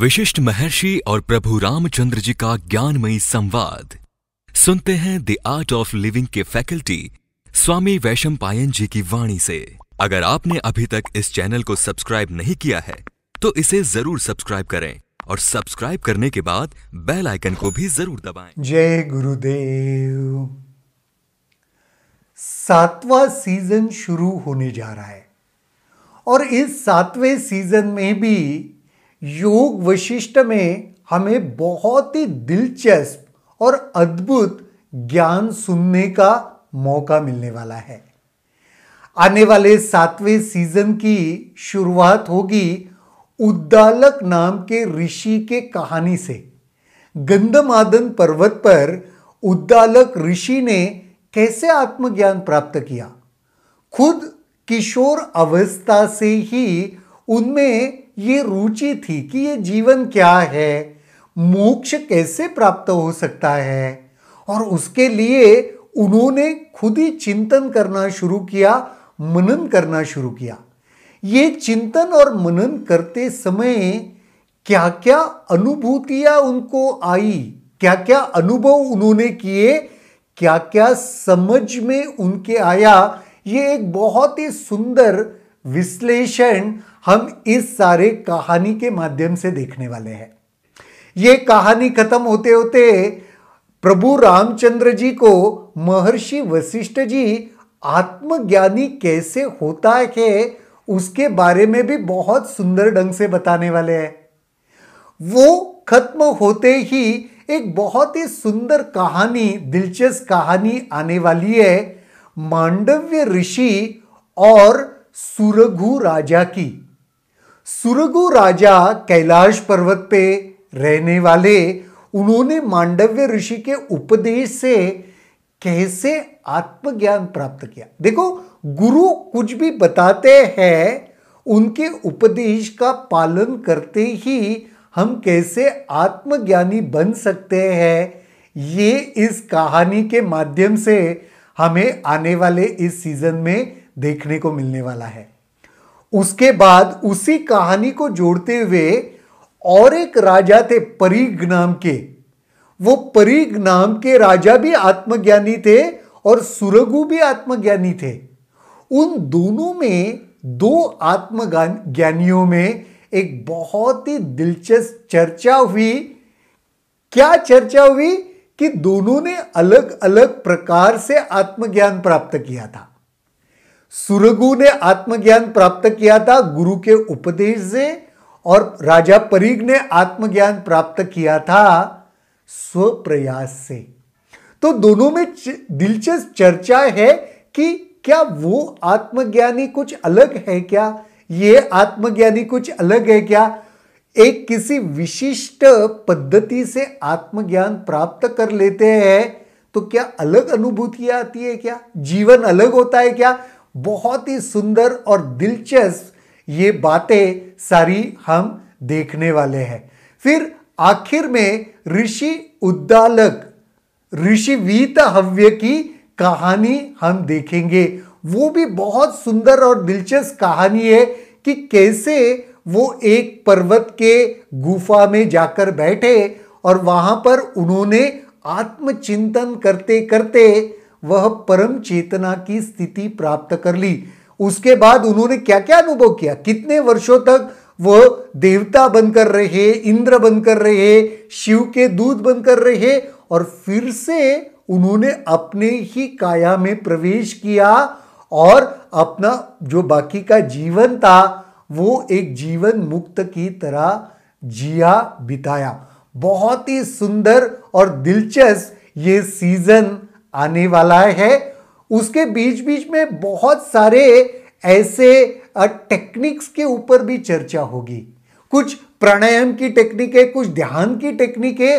विशिष्ट महर्षि और प्रभु रामचंद्र जी का ज्ञानमयी संवाद सुनते हैं द आर्ट ऑफ लिविंग के फैकल्टी स्वामी वैशम पायन जी की वाणी से अगर आपने अभी तक इस चैनल को सब्सक्राइब नहीं किया है तो इसे जरूर सब्सक्राइब करें और सब्सक्राइब करने के बाद बेल आइकन को भी जरूर दबाएं। जय गुरुदेव सातवा सीजन शुरू होने जा रहा है और इस सातवें सीजन में भी योग वशिष्ठ में हमें बहुत ही दिलचस्प और अद्भुत ज्ञान सुनने का मौका मिलने वाला है आने वाले सातवें सीजन की शुरुआत होगी उद्दालक नाम के ऋषि के कहानी से गंधमादन पर्वत पर उद्दालक ऋषि ने कैसे आत्मज्ञान प्राप्त किया खुद किशोर अवस्था से ही उनमें ये रुचि थी कि ये जीवन क्या है मोक्ष कैसे प्राप्त हो सकता है और उसके लिए उन्होंने खुद ही चिंतन करना शुरू किया मनन करना शुरू किया ये चिंतन और मनन करते समय क्या क्या अनुभूतियां उनको आई क्या क्या अनुभव उन्होंने किए क्या क्या समझ में उनके आया ये एक बहुत ही सुंदर विश्लेषण हम इस सारे कहानी के माध्यम से देखने वाले हैं ये कहानी खत्म होते होते प्रभु रामचंद्र जी को महर्षि वशिष्ठ जी आत्मज्ञानी कैसे होता है उसके बारे में भी बहुत सुंदर ढंग से बताने वाले हैं वो खत्म होते ही एक बहुत ही सुंदर कहानी दिलचस्प कहानी आने वाली है मांडव्य ऋषि और सुरघु राजा की सुरघु राजा कैलाश पर्वत पे रहने वाले उन्होंने मांडव्य ऋषि के उपदेश से कैसे आत्मज्ञान प्राप्त किया देखो गुरु कुछ भी बताते हैं उनके उपदेश का पालन करते ही हम कैसे आत्मज्ञानी बन सकते हैं ये इस कहानी के माध्यम से हमें आने वाले इस सीजन में देखने को मिलने वाला है उसके बाद उसी कहानी को जोड़ते हुए और एक राजा थे परीग नाम के वो परीग नाम के राजा भी आत्मज्ञानी थे और सुरगु भी आत्मज्ञानी थे उन दोनों में दो आत्मज्ञानियों में एक बहुत ही दिलचस्प चर्चा हुई क्या चर्चा हुई कि दोनों ने अलग अलग प्रकार से आत्मज्ञान प्राप्त किया था सुरगु ने आत्मज्ञान प्राप्त किया था गुरु के उपदेश से और राजा परिग ने आत्मज्ञान प्राप्त किया था स्वप्रयास से तो दोनों में दिलचस्प चर्चा है कि क्या वो आत्मज्ञानी कुछ अलग है क्या ये आत्मज्ञानी कुछ अलग है क्या एक किसी विशिष्ट पद्धति से आत्मज्ञान प्राप्त कर लेते हैं तो क्या अलग अनुभूतियां आती है क्या जीवन अलग होता है क्या बहुत ही सुंदर और दिलचस्प ये बातें सारी हम देखने वाले हैं फिर आखिर में ऋषि उद्दालक ऋषिवीत हव्य की कहानी हम देखेंगे वो भी बहुत सुंदर और दिलचस्प कहानी है कि कैसे वो एक पर्वत के गुफा में जाकर बैठे और वहाँ पर उन्होंने आत्मचिंतन करते करते वह परम चेतना की स्थिति प्राप्त कर ली उसके बाद उन्होंने क्या क्या अनुभव किया कितने वर्षों तक वह देवता बनकर रहे इंद्र बनकर रहे शिव के दूध बनकर रहे और फिर से उन्होंने अपने ही काया में प्रवेश किया और अपना जो बाकी का जीवन था वो एक जीवन मुक्त की तरह जिया बिताया बहुत ही सुंदर और दिलचस्प ये सीजन आने वाला है उसके बीच बीच में बहुत सारे ऐसे टेक्निक्स के ऊपर भी चर्चा होगी कुछ प्राणायाम की टेक्निक है कुछ ध्यान की टेक्निक है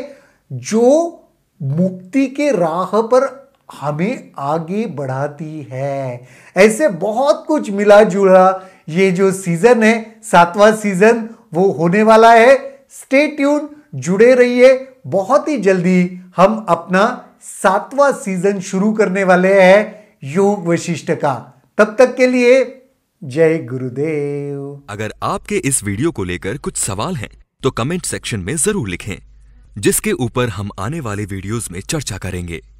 जो मुक्ति के राह पर हमें आगे बढ़ाती है ऐसे बहुत कुछ मिला जुला ये जो सीजन है सातवां सीजन वो होने वाला है स्टे ट्यून जुड़े रहिए बहुत ही जल्दी हम अपना सातवां सीजन शुरू करने वाले हैं योग वशिष्ठ का तब तक के लिए जय गुरुदेव अगर आपके इस वीडियो को लेकर कुछ सवाल हैं तो कमेंट सेक्शन में जरूर लिखें जिसके ऊपर हम आने वाले वीडियोस में चर्चा करेंगे